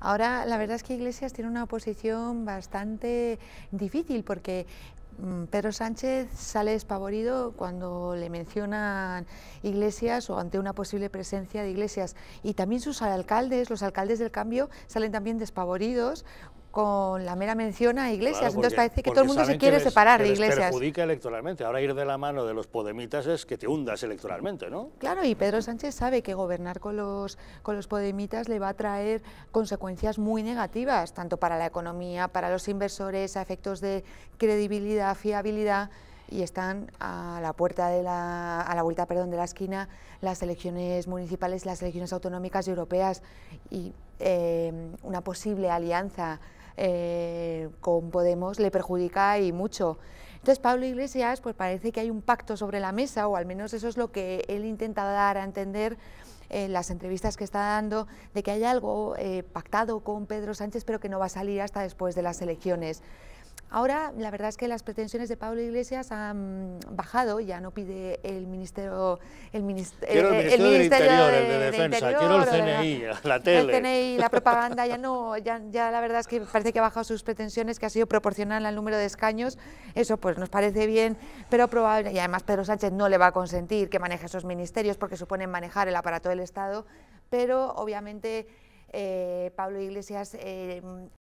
Ahora la verdad es que Iglesias tiene una posición bastante difícil porque mm, Pedro Sánchez sale despavorido cuando le mencionan Iglesias o ante una posible presencia de Iglesias. Y también sus alcaldes, los alcaldes del cambio, salen también despavoridos con la mera mención a Iglesias. Entonces parece que todo el mundo se quiere separar de Iglesias. perjudica electoralmente. Ahora ir de la mano de los podemitas es que te hundas electoralmente, ¿no? Claro, y Pedro Sánchez sabe que gobernar con los, con los podemitas le va a traer consecuencias muy negativas, tanto para la economía, para los inversores, a efectos de credibilidad, fiabilidad y están a la puerta de la, a la vuelta perdón, de la esquina las elecciones municipales, las elecciones autonómicas y europeas y eh, una posible alianza eh, con Podemos le perjudica y mucho. Entonces Pablo Iglesias pues parece que hay un pacto sobre la mesa o al menos eso es lo que él intenta dar a entender en las entrevistas que está dando de que hay algo eh, pactado con Pedro Sánchez pero que no va a salir hasta después de las elecciones. Ahora, la verdad es que las pretensiones de Pablo Iglesias han bajado, ya no pide el Ministerio, eh, el ministerio, el, ministerio, de, Defensa, quiero el CNI, la, tele. la propaganda, ya no, ya, la verdad es que parece que ha bajado sus pretensiones, que ha sido proporcional al número de escaños, eso pues nos parece bien, pero probable, y además Pedro Sánchez no le va a consentir que maneje esos ministerios porque suponen manejar el aparato del Estado, pero obviamente... Eh, Pablo Iglesias eh,